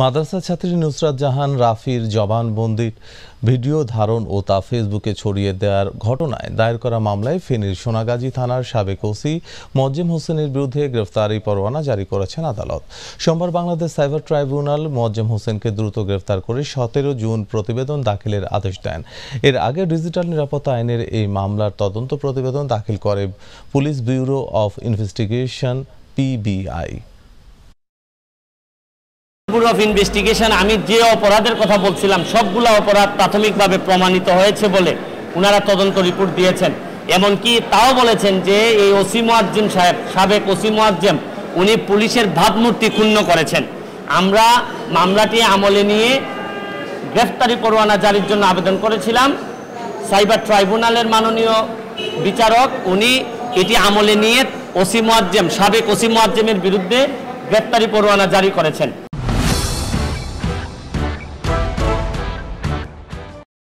মাদ্রাসা ছাত্রী নুসরাত জাহান রাফির জবানবন্দির ভিডিও ধারণ ও তা ফেসবুকে ছড়িয়ে দেওয়ার ঘটনায় দায়ের করা মামলায় ফেনীর সোনাগাজী থানার সাবেক ওসি মজ্জেম হোসেনের বিরুদ্ধে গ্রেফতারি পরোয়ানা জারি করেছেন আদালত সোমবার বাংলাদেশ সাইবার ট্রাইব্যুনাল মজ্জেম হোসেনকে দ্রুত গ্রেফতার করে সতেরো জুন প্রতিবেদন দাখিলের আদেশ দেন এর আগে ডিজিটাল নিরাপত্তা আইনের এই মামলার তদন্ত প্রতিবেদন দাখিল করে police bureau of investigation PBI board of investigation আমি যে অপরাধের কথা বলছিলাম সবগুলো অপরাধ প্রাথমিকভাবে প্রমাণিত হয়েছে বলে ওনারা তদন্ত রিপোর্ট দিয়েছেন এমনকি তাও বলেছেন যে এই ওসি মোয়াজ্জেম সাহেব সাবেক ওসি মোয়াজ্জেম উনি পুলিশের ভাবমূর্তি ক্ষুণ্ণ করেছেন আমরা মামলাটি আমলে নিয়ে গ্রেফতারি পরোয়ানা জারির জন্য আবেদন করেছিলাম সাইবার ট্রাইব্যুনালের মাননীয় বিচারক উনি এটি আমলে নিয়ে ওসি মোয়াজ্জেম সাবেক ওসি মোয়াজ্জেমের বিরুদ্ধে গ্রেফতারি পরোয়ানা জারি করেছেন